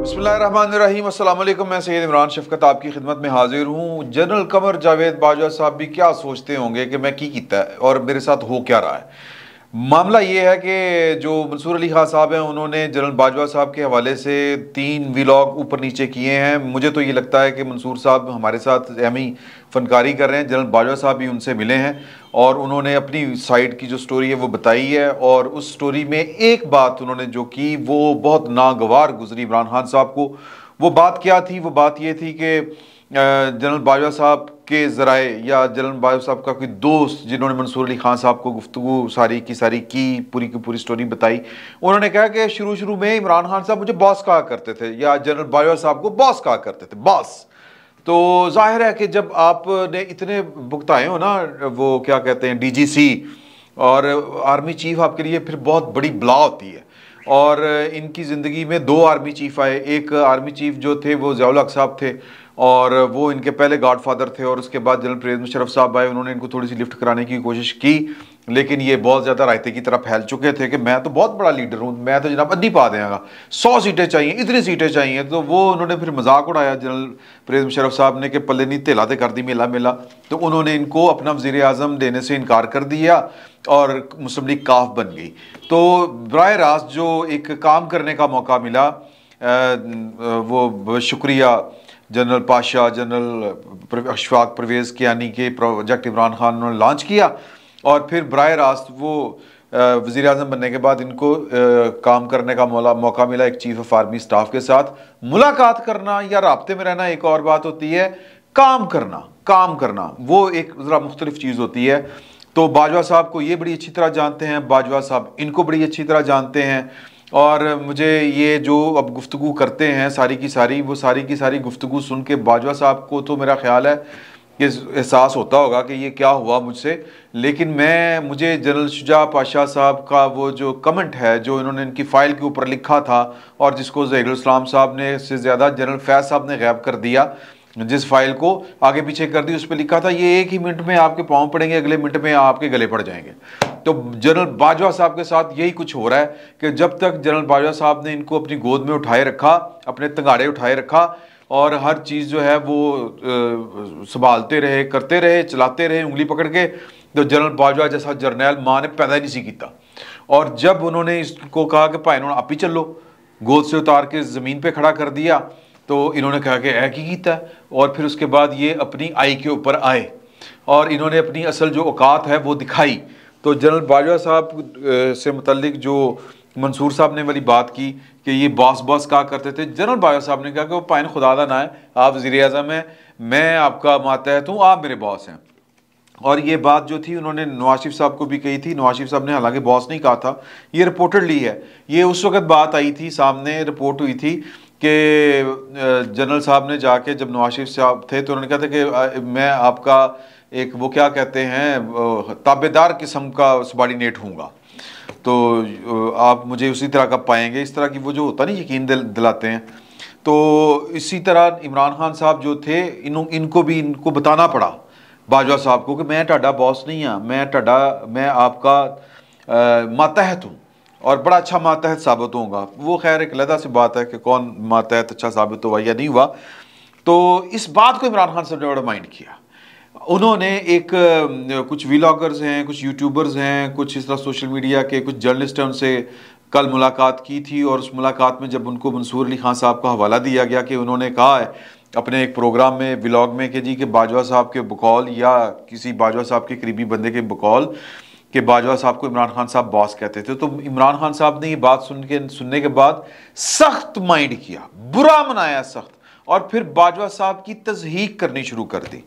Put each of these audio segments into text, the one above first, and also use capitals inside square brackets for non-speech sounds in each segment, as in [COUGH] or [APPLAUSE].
बसमीम अल्लाम मैं सैद इमरान शफकत आपकी खिदमत में हाजिर हूँ जनरल कमर जावेद बाजवा साहब भी क्या सोचते होंगे कि मैं की किता है और मेरे साथ हो क्या रहा है मामला ये है कि जो मंसूर अली खान साहब हैं उन्होंने जनरल बाजवा साहब के हवाले से तीन व्लॉग ऊपर नीचे किए हैं मुझे तो ये लगता है कि मंसूर साहब हमारे साथ अहमी फनकारी कर रहे हैं जनरल बाजवा साहब भी उनसे मिले हैं और उन्होंने अपनी साइड की जो स्टोरी है वो बताई है और उस स्टोरी में एक बात उन्होंने जो की वो बहुत नागवार गुजरी इमरान खान साहब को वो बात क्या थी वो बात ये थी कि जनरल बाजवा साहब के ज़राए या जलन बायो साहब का कोई दोस्त जिन्होंने मंसूर अली खान साहब को गुफ्तु सारी की सारी की पूरी की पूरी स्टोरी बताई उन्होंने कहा कि शुरू शुरू में इमरान खान साहब मुझे बॉस कहा करते थे या जनरल बायो साहब को बॉस कहा करते थे बॉस तो जाहिर है कि जब आपने इतने भुगताए हो ना वो क्या कहते हैं सी और आर्मी चीफ आपके लिए फिर बहुत बड़ी बला होती है और इनकी ज़िंदगी में दो आर्मी चीफ आए एक आर्मी चीफ जो थे वो जयालक साहब थे और वो इनके पहले गॉडफादर थे और उसके बाद जनरल प्रेम मुशरफ साहब आए उन्होंने इनको थोड़ी सी लिफ्ट कराने की कोशिश की लेकिन ये बहुत ज़्यादा रायते की तरह फैल चुके थे कि मैं तो बहुत बड़ा लीडर हूँ मैं तो जनाब अड्डी पा देंगा सौ सीटें चाहिए इतनी सीटें चाहिए तो वो उन्होंने फिर मजाक उड़ाया जनरल प्रेज मुशरफ साहब ने कि पल्ले नहीं तो कर दी मेला मेला तो उन्होंने इनको अपना वजीर अजम देने से इनकार कर दिया और मुस्लिम लीग काफ बन गई तो बरह रास्त जो एक काम करने का मौका मिला वो शुक्रिया जनरल पाशा जनरल अशफाक परवेज़ के यानी के प्रोजेक्ट इमरान खान उन्होंने लॉन्च किया और फिर बर रास्त वो वज़ी अजम बनने के बाद इनको आ, काम करने का मौला मौका मिला एक चीफ़ ऑफ आर्मी स्टाफ के साथ मुलाकात करना या रबते में रहना एक और बात होती है काम करना काम करना वो एक ज़रा मुख्तलिफ चीज़ होती है तो बाजवा साहब को ये बड़ी अच्छी तरह जानते हैं बाजवा साहब इनको बड़ी अच्छी तरह जानते हैं और मुझे ये जो अब गुफ्तु करते हैं सारी की सारी वो सारी की सारी गुफ्तु सुन के बाजवा साहब को तो मेरा ख्याल है कि एहसास होता होगा कि ये क्या हुआ मुझसे लेकिन मैं मुझे जनरल शुजा पाशाह साहब का वो जो कमेंट है जो इन्होंने इनकी फ़ाइल के ऊपर लिखा था और जिसको जहरुल साहब ने से ज़्यादा जनरल फैज़ साहब ने गैब कर दिया जिस फाइल को आगे पीछे कर दी उस पर लिखा था ये एक ही मिनट में आपके पाँव पड़ेंगे अगले मिनट में आपके गले पड़ जाएंगे तो जनरल बाजवा साहब के साथ यही कुछ हो रहा है कि जब तक जनरल बाजवा साहब ने इनको अपनी गोद में उठाए रखा अपने तंगाड़े उठाए रखा और हर चीज़ जो है वो संभालते रहे करते रहे चलाते रहे उंगली पकड़ के तो जनरल बाजवा जैसा जर्नैल माँ ने पैदा ही नहीं किया और जब उन्होंने इसको कहा कि भाई उन्होंने आप ही चलो गोद से उतार के ज़मीन पर खड़ा कर दिया तो इन्होंने कहा कि ऐ की गीता और फिर उसके बाद ये अपनी आई के ऊपर आए और इन्होंने अपनी असल जो औकात है वो दिखाई तो जनरल बाजवा साहब से मतलब जो मंसूर साहब ने वाली बात की कि ये बॉस बॉस कहा करते थे जनरल बाजवा साहब ने कहा कि वो पाइन खुदादा ना है आप वज़ी अजम हैं मैं आपका मातहत हूँ आप मेरे बॉस हैं और ये बात जो थी उन्होंने नवाशिफ साहब को भी कही थी नवाशिफ साहब ने हालांकि बॉस नहीं कहा था ये रिपोर्टेडली है ये उस वक्त बात आई थी सामने रिपोर्ट हुई थी कि जनरल साहब ने जाके जब नवाज शरीफ साहब थे तो उन्होंने कहा था कि मैं आपका एक वो क्या कहते हैं ताबेदार किस्म का सबॉर्डिनेट हूँगा तो आप मुझे उसी तरह का पाएंगे इस तरह की वो जो होता नहीं यकीन दिल, दिलाते हैं तो इसी तरह इमरान खान साहब जो थे इन इनको भी इनको बताना पड़ा बाजवा साहब को कि मैं ढाडा बॉस नहीं हाँ मैं ढाडा मैं आपका मातहत हूँ और बड़ा अच्छा मातहत साबित होगा वो खैर एक लदा से बात है कि कौन मातहत अच्छा साबित हुआ या नहीं हुआ तो इस बात को इमरान खान साहब ने बड़ा माइंड किया उन्होंने एक कुछ व्लागर्स हैं कुछ यूट्यूबर्स हैं कुछ इस तरह सोशल मीडिया के कुछ जर्नलिस्ट हैं उनसे कल मुलाकात की थी और उस मुलाकात में जब उनको मंसूर अली खान साहब का हवाला दिया गया कि उन्होंने कहा है अपने एक प्रोग्राम में व्लाग में कि जी कि बाजवा साहब के बकौल या किसी बाजवा साहब के करीबी बंदे के बकौल कि बाजवा साहब को इमरान खान साहब बॉस कहते थे तो इमरान खान साहब ने ये बात सुन के सुनने के बाद सख्त माइंड किया बुरा मनाया सख्त और फिर बाजवा साहब की तजहीक करनी शुरू कर दी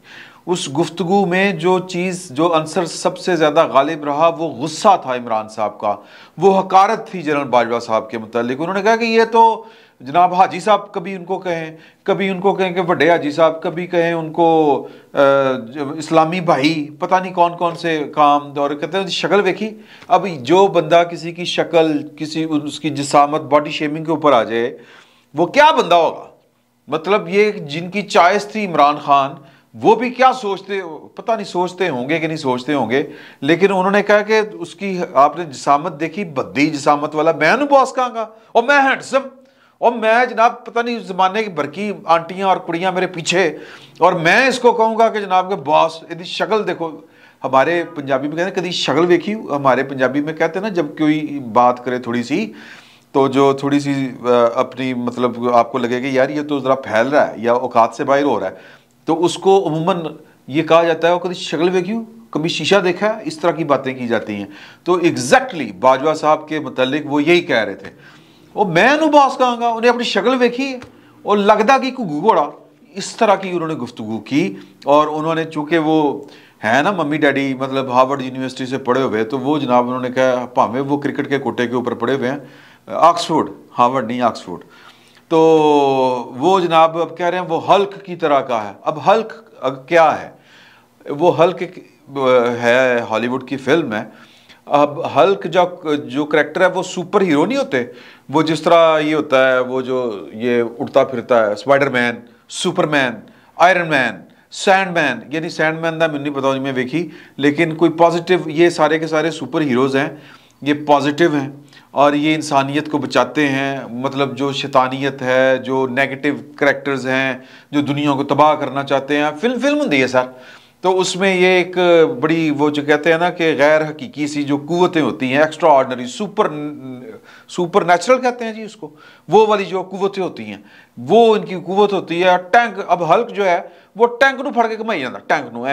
उस गुफ्तगु में जो चीज़ जो अंसर सबसे ज़्यादा गालिब रहा वो गुस्सा था इमरान साहब का वो हकारत थी जनरल बाजवा साहब के मतलब उन्होंने कहा कि ये तो जनाब हाजी साहब कभी उनको कहें कभी उनको कहें कि वे हाजी साहब कभी कहें उनको आ, इस्लामी भाई पता नहीं कौन कौन से काम दौर कहते हैं शक्ल देखी अब जो बंदा किसी की शक्ल किसी उसकी जिसामत बॉडी शेमिंग के ऊपर आ जाए वो क्या बंदा होगा मतलब ये जिनकी चॉइस थी इमरान खान वो भी क्या सोचते पता नहीं सोचते होंगे कि नहीं सोचते होंगे लेकिन उन्होंने कहा कि उसकी आपने जिसामत देखी बद्दी जिसामत वाला मैं बॉस कहाँ का और मैं हैंडसम और मैं जनाब पता नहीं उस जमाने की बरकी आंटियाँ और कुड़ियाँ मेरे पीछे और मैं इसको कहूँगा कि जनाब के बॉस यदि शक्ल देखो हमारे पंजाबी में कहते हैं कभी शक्ल देखी हमारे पंजाबी में कहते हैं ना जब कोई बात करे थोड़ी सी तो जो थोड़ी सी अपनी मतलब आपको लगे कि यार ये तो ज़रा फैल रहा है या औकात से बाहर हो रहा है तो उसको अमूमन ये कहा जाता है वो कभी शक्ल देखी कभी शीशा देखा है इस तरह की बातें की जाती हैं तो एग्जैक्टली exactly बाजवा साहब के मतलब वो यही कह रहे थे और मैं अनुबास कहूँगा उन्हें अपनी शक्ल वेखी है और लगता कि घुगू घोड़ा इस तरह की उन्होंने गुफ्तु की और उन्होंने चूँकि वो है ना मम्मी डैडी मतलब हार्वर्ड यूनिवर्सिटी से पढ़े हुए तो वो जनाब उन्होंने कहा भावें वो क्रिकेट के कोटे के ऊपर पढ़े हुए हैं ऑक्सफोर्ड हार्वर्ड नहीं ऑक्सफोर्ड तो वो जनाब अब कह रहे हैं वो हल्क की तरह का है अब हल्क अब क्या है वो हल्क है हॉलीवुड की फिल्म है अब हल्क जो जो करेक्टर है वो सुपर हीरो नहीं होते वो जिस तरह ये होता है वो जो ये उड़ता फिरता है स्पाइडरमैन सुपरमैन मैन सैंडमैन यानी सैंडमैन का मैंने नहीं पता मैं वेखी लेकिन कोई पॉजिटिव ये सारे के सारे सुपर हीरोज़ हैं ये पॉजिटिव हैं और ये इंसानियत को बचाते हैं मतलब जो शैतानियत है जो नेगेटिव करैक्टर्स हैं जो दुनिया को तबाह करना चाहते हैं फिल्म फिल्म होंगी है सर तो उसमें ये एक बड़ी वो जो कहते हैं ना कि गैर हकीकी सी जो कुतें होती हैं extraordinary super supernatural कहते हैं जी उसको वो वाली जो कुतें होती हैं वो इनकी कुत होती है टैंक अब हल्क जो है वो टैंक ਨੂੰ फड़ के ਘਮਾਈ जाता टैंक ਨੂੰ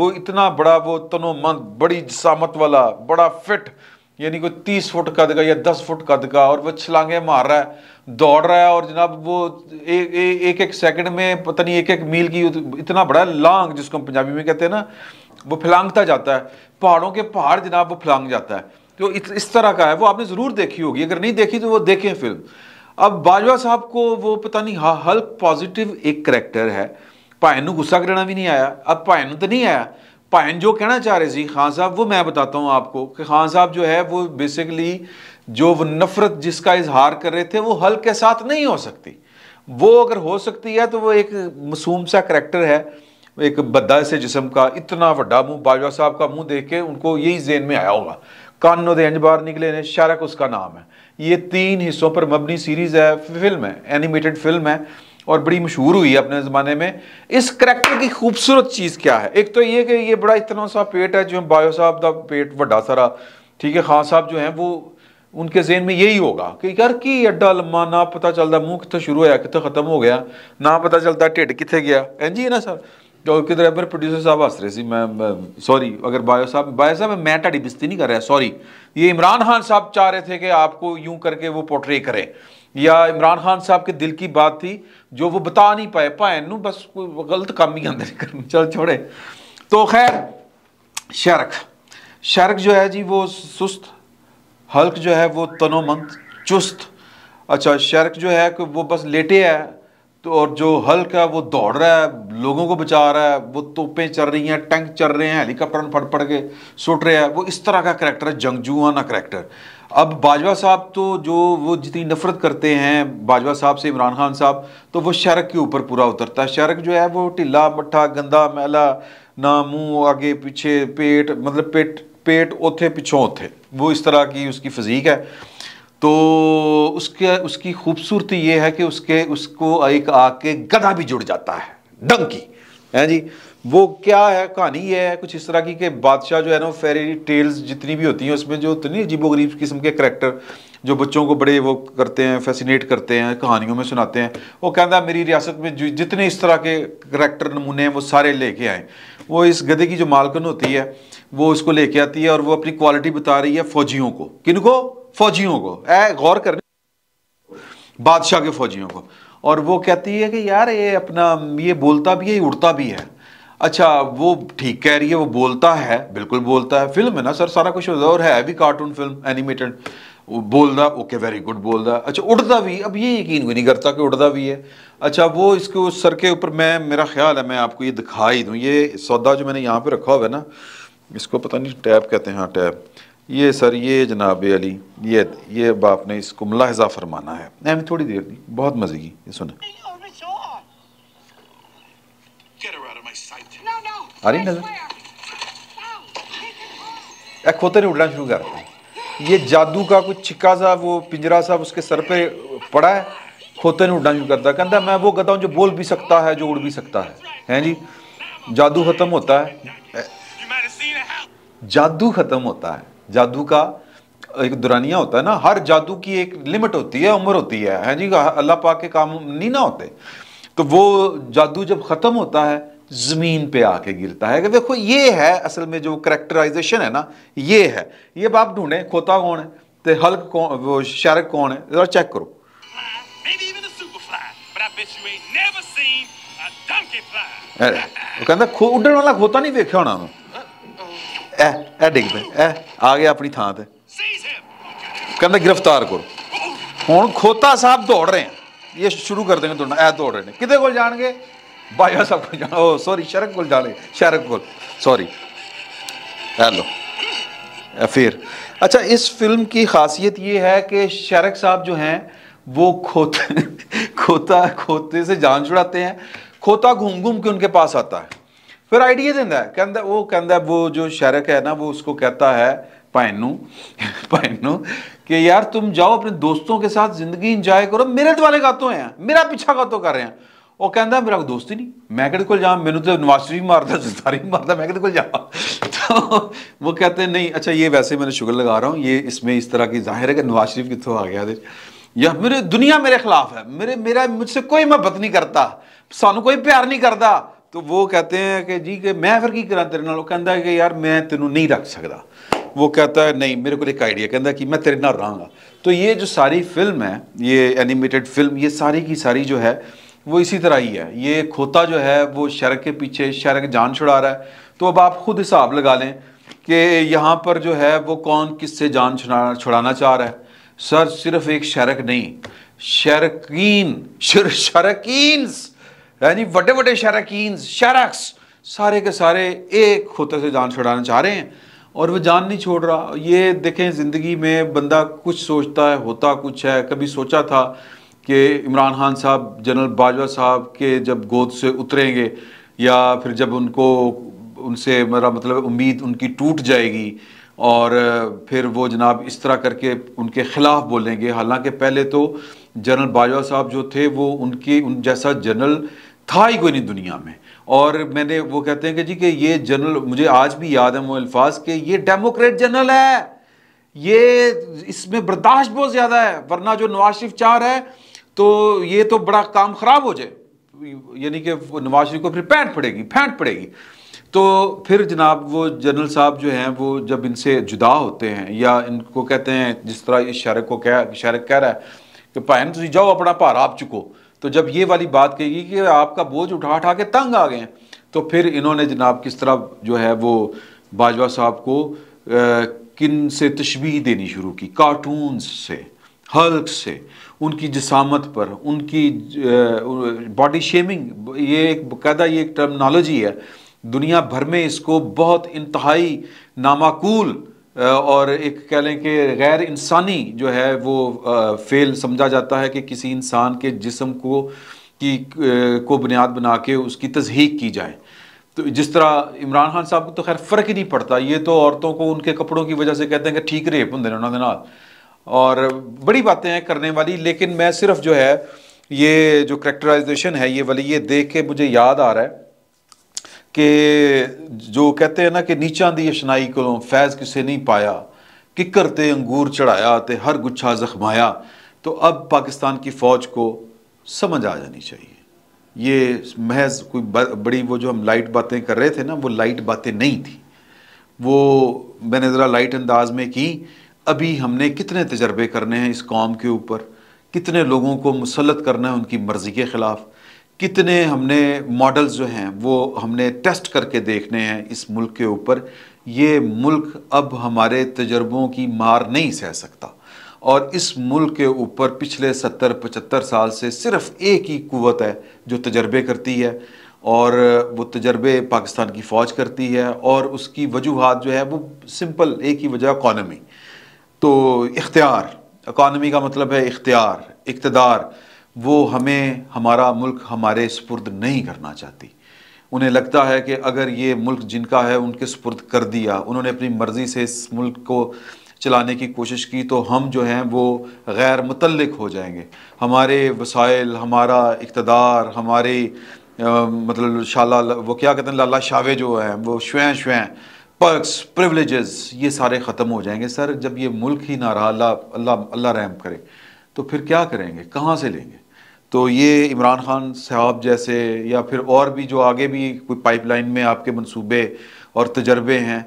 वो इतना बड़ा वो तनोमंद बड़ी जसामत वाला बड़ा फिट यानी कोई तीस फुट कद का या दस फुट कद का और वह छलांगे मार रहा है दौड़ रहा है और जनाब वो ए, ए, एक एक सेकंड में पता नहीं एक एक मील की इतना बड़ा लांग जिसको हम पंजाबी में कहते हैं ना वो फैलांगता जाता है पहाड़ों के पहाड़ जनाब वो फैलांग जाता है तो तो इस तरह का है वो आपने ज़रूर देखी होगी अगर नहीं देखी तो वो देखें फिल्म अब बाजवा साहब को वो पता नहीं हाँ हल्क पॉजिटिव एक करेक्टर है भाई गुस्सा करना भी नहीं आया अब भाई तो नहीं आया पाइन जो कहना चाह रहे थे खान साहब वो मैं बताता हूँ आपको कि खान साहब जो है वो बेसिकली जो वो नफरत जिसका इजहार कर रहे थे वो हल के साथ नहीं हो सकती वो अगर हो सकती है तो वो एक मसूम सा करेक्टर है एक बदा से जिसम का इतना व्डा मुंह बाजवा साहब का मुंह देख के उनको यही जेन में आया होगा कानो दे अंज निकले ने शारक उसका नाम है ये तीन हिस्सों पर मबनी सीरीज़ है फिल्म है एनिमेटेड फिल्म है और बड़ी मशहूर हुई है अपने ज़माने में इस करैक्टर की खूबसूरत चीज़ क्या है एक तो ये कि ये बड़ा इतना सा पेट है जो बायो साहब का पेट व्डा सारा ठीक है खान साहब जो हैं वो उनके जेन में यही होगा कि यार की अड्डा लम्मा ना पता चलता मुँह कितों शुरू होया कितों ख़त्म हो गया ना पता चलता ढिड कितने गया एन जी है ना सर तो किधर प्रोड्यूसर साहब हंस रहे थे मैं सॉरी अगर बायो साहब बायो साहब मैं ढाडी बिस्ती नहीं कर रहा सॉरी ये इमरान खान साहब चाह रहे थे कि आपको यूं करके वो पोर्ट्रे करें या इमरान खान साहब के दिल की बात थी जो वो बता नहीं पाए भैन न ਬਸ गलत काम ही आते चल छोड़े तो खैर शर्क शर्क जो है जी वो सुस्त हल्क जो है वो तनोमंद चुस्त अच्छा शर्क जो है कि वो बस लेटे है तो और जो हल्क है वो दौड़ रहा है लोगों को बचा रहा है वो तोपें चल रही हैं टैंक चल रहे हैं हेलीकॉप्टर फट फट के सुट रहे हैं वो इस तरह का करैक्टर है जंगजुआना ना करेक्टर अब बाजवा साहब तो जो वो जितनी नफरत करते हैं बाजवा साहब से इमरान खान साहब तो वो शरक के ऊपर पूरा उतरता है शरक जो है वो ढिला मट्ठा गंदा मैला ना मुँह आगे पीछे पेट मतलब पेट पेट ओथे पिछों ओथे वो इस तरह की उसकी फजीक है तो उसके उसकी खूबसूरती ये है कि उसके उसको एक आके गधा भी जुड़ जाता है डंकी है जी वो क्या है कहानी ये है कुछ इस तरह की कि बादशाह जो है ना फेरी टेल्स जितनी भी होती हैं उसमें जो उतनी गरीब किस्म के करैक्टर जो बच्चों को बड़े वो करते हैं फैसिनेट करते हैं कहानियों में सुनाते हैं वो कहता मेरी रियासत में जितने इस तरह के करैक्टर नमूने हैं वो सारे लेके आए वो इस गधे की जो मालकन होती है वो उसको लेके आती है और वो अपनी क्वालिटी बता रही है फौजियों को किन को फौजियों को ए गौर करने बादशाह के फौजियों को और वो कहती है कि यार ये अपना ये बोलता भी है उड़ता भी है अच्छा वो ठीक कह रही है वो बोलता है बिल्कुल बोलता है फिल्म है ना सर सारा कुछ होता है और है भी कार्टून फिल्म एनिमेटेड रहा ओके वेरी गुड बोल रहा अच्छा उड़ता भी अब ये यकीन भी नहीं करता कि उड़ता भी है अच्छा वो इसके उस सर के ऊपर मैं मेरा ख्याल है मैं आपको ये दिखा ही दूँ ये सौदा जो मैंने यहाँ पर रखा हुआ है ना इसको पता नहीं टैब कहते हैं हाँ टैब ये सर ये जनाब अली ये ये बाप ने इसको मुलाहजा फरमाना है मैं थोड़ी देर दी बहुत मज़े की ये सुने आ रही नजर खोते ने उड़ना शुरू कर दिया ये जादू का कुछ छिक्का सा वो पिंजरा सा उसके सर पे पड़ा है खोते ने उड़ना शुरू करता कहता मैं वो कहता हूँ जो बोल भी सकता है जो उड़ भी सकता है हैं जी जादू खत्म होता है जादू खत्म होता है जादू का एक दुरानिया होता है ना हर जादू की एक लिमिट होती है उम्र होती है हैं जी अल्लाह पाक के काम नहीं ना होते तो वो जादू जब ख़त्म होता है ज़मीन पे आके गिरता है देखो ये है असल में जो करैक्टराइजेशन है ना ये है ये बाप ढूंढे खोता कौन है तो हल्क कौन वो शार्क कौन है ज़रा चेक करो कहता खो उड वाला खोता नहीं देखा होना ए डिग पे ए आ गया अपनी थां ते कहता गिरफ्तार करो oh. हूँ खोता साहब दौड़ रहे हैं ये शुरू कर देंगे दौड़ना ए दौड़ रहे हैं कितने को जाएंगे बाया सब कुछ ओ सॉरी शरक को जाने शरक को सॉरी हेलो फिर अच्छा इस फिल्म की खासियत ये है कि शरक साहब जो हैं वो खोते खोता खोते से जान छुड़ाते हैं खोता घूम घूम के उनके पास आता है फिर आइडिया देता है कहता वो कहता वो जो शरक है ना वो उसको कहता है पैनू पैनू कि यार तुम जाओ अपने दोस्तों के साथ ज़िंदगी इंजॉय करो मेरे दुआले गातों हैं मेरा पीछा गातों कर रहे हैं ਉਹ ਕਹਿੰਦਾ मेरा ਕੋਈ दोस्त ही नहीं मैं कहते को मैंने तो नवाज शरीफ मारता ਮਾਰਦਾ ਜਸਤਾਰੀ मारता मैं ਕਿਹਦੇ जाऊँ तो वो कहते हैं नहीं अच्छा ये वैसे मैंने शुगर लगा रहा हूँ ये इसमें इस तरह की जाहिर है कि नवाज शरीफ कितों आ गया या मेरे दुनिया मेरे खिलाफ है मेरे मेरा मुझसे कोई मोहब्बत नहीं करता सानू कोई प्यार नहीं करता तो वो कहते हैं कि जी कि मैं फिर की करा तेरे ना कहता है कि यार मैं तेन नहीं रख सकता वो कहता है नहीं मेरे को एक आइडिया कहता कि मैं तेरे ना रहा तो ये जो सारी फिल्म है ये एनिमेटेड फिल्म ये सारी की सारी जो है वो इसी तरह ही है ये खोता जो है वो शर के पीछे शर जान छुड़ा रहा है तो अब आप खुद हिसाब लगा लें कि यहाँ पर जो है वो कौन किससे जान छुड़ाना छुड़ाना चाह रहा है सर सिर्फ एक शरक नहीं शरकिन शरकिन यानी बड़े बड़े शरकिन शरक्स सारे के सारे एक खोते से जान छुड़ाना चाह रहे हैं और वो जान नहीं छोड़ रहा ये देखें ज़िंदगी में बंदा कुछ सोचता है होता कुछ है कभी सोचा था कि इमरान खान साहब जनरल बाजवा साहब के जब गोद से उतरेंगे या फिर जब उनको उनसे मेरा मतलब उम्मीद उनकी टूट जाएगी और फिर वो जनाब इस तरह करके उनके ख़िलाफ़ बोलेंगे हालांकि पहले तो जनरल बाजवा साहब जो थे वो उनकी उन जैसा जनरल था ही कोई नहीं दुनिया में और मैंने वो कहते हैं कि जी कि ये जनरल मुझे आज भी याद है वो अल्फाज के ये डेमोक्रेट जनरल है ये इसमें बर्दाश्त बहुत ज़्यादा है वरना जो नवाज शरीफ चाह रहा है तो ये तो बड़ा काम खराब हो जाए यानी कि नवाज शरीफ को फिर पैंट पड़ेगी फैंट पड़ेगी तो फिर जनाब वो जनरल साहब जो हैं वो जब इनसे जुदा होते हैं या इनको कहते हैं जिस तरह इस शारक को कह शारक कह रहा है कि भैन तुम जाओ अपना भार आप चुको तो जब ये वाली बात कही कि आपका बोझ उठा उठा के तंग आ गए तो फिर इन्होंने जनाब किस तरह जो है वो बाजवा साहब को किन से तशबी देनी शुरू की कार्टून से हल्क से उनकी जसामत पर उनकी बॉडी शेमिंग ये एक बकायदा ये एक टर्मनोलॉजी है दुनिया भर में इसको बहुत इंतहाई नामाकूल और एक कह लें कि गैर इंसानी जो है वो फेल समझा जाता है कि किसी इंसान के जिसम को की को बुनियाद बना के उसकी तजहीक की जाए तो जिस तरह इमरान खान साहब को तो खैर फ़र्क ही नहीं पड़ता ये तो औरतों को उनके कपड़ों की वजह से कहते हैं कि ठीक रेप होंगे उन्होंने और बड़ी बातें हैं करने वाली लेकिन मैं सिर्फ जो है ये जो करेक्टराइजेशन है ये वाली ये देख के मुझे याद आ रहा है कि जो कहते हैं ना कि नीचा दी अशनाई को फैज़ किसे नहीं पाया किकर ते अंगूर चढ़ाया ते हर गुच्छा जख्माया तो अब पाकिस्तान की फ़ौज को समझ आ जानी चाहिए ये महज कोई बड़ी वो जो हम लाइट बातें कर रहे थे ना वो लाइट बातें नहीं थी वो मैंने ज़रा लाइट अंदाज में की अभी हमने कितने तजर्बे करने हैं इस कौम के ऊपर कितने लोगों को मुसलत करना है उनकी मर्ज़ी के ख़िलाफ़ कितने हमने मॉडल्स जो हैं वो हमने टेस्ट करके देखने हैं इस मुल्क के ऊपर ये मुल्क अब हमारे तजर्बों की मार नहीं सह सकता और इस मुल्क के ऊपर पिछले सत्तर पचहत्तर साल से सिर्फ एक ही कुत है जो तजर्बे करती है और वो तजर्बे पाकिस्तान की फ़ौज करती है और उसकी वजूहत जो है वो सिंपल एक ही वजह इकॉनमी तो इख्तियार इकानमी का मतलब है इख्तियार इकतदार वो हमें हमारा मुल्क हमारे सुपुर्द नहीं करना चाहती उन्हें लगता है कि अगर ये मुल्क जिनका है उनके सुपुर्द कर दिया उन्होंने अपनी मर्ज़ी से इस मुल्क को चलाने की कोशिश की तो हम जो हैं वो गैर मुतलक हो जाएंगे हमारे वसाइल हमारा इकतदार हमारी मतलब शाला वो क्या कहते हैं लाला शावे जो हैं वो शुएँ शुएँ पर्क्स प्रिवलेजेस ये सारे ख़त्म हो जाएंगे सर जब ये मुल्क ही ना रहा अल्लाह अल्लाह अल्लाह रहम करे तो फिर क्या करेंगे कहाँ से लेंगे तो ये इमरान खान साहब जैसे या फिर और भी जो आगे भी कोई पाइपलाइन में आपके मंसूबे और तजर्बे हैं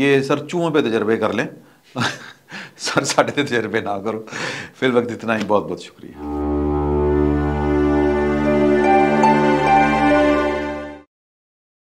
ये सर चूहों पे तजर्बे कर लें [LAUGHS] सर साढ़े तजर्बे ना करो फिर वक्त इतना ही बहुत बहुत शुक्रिया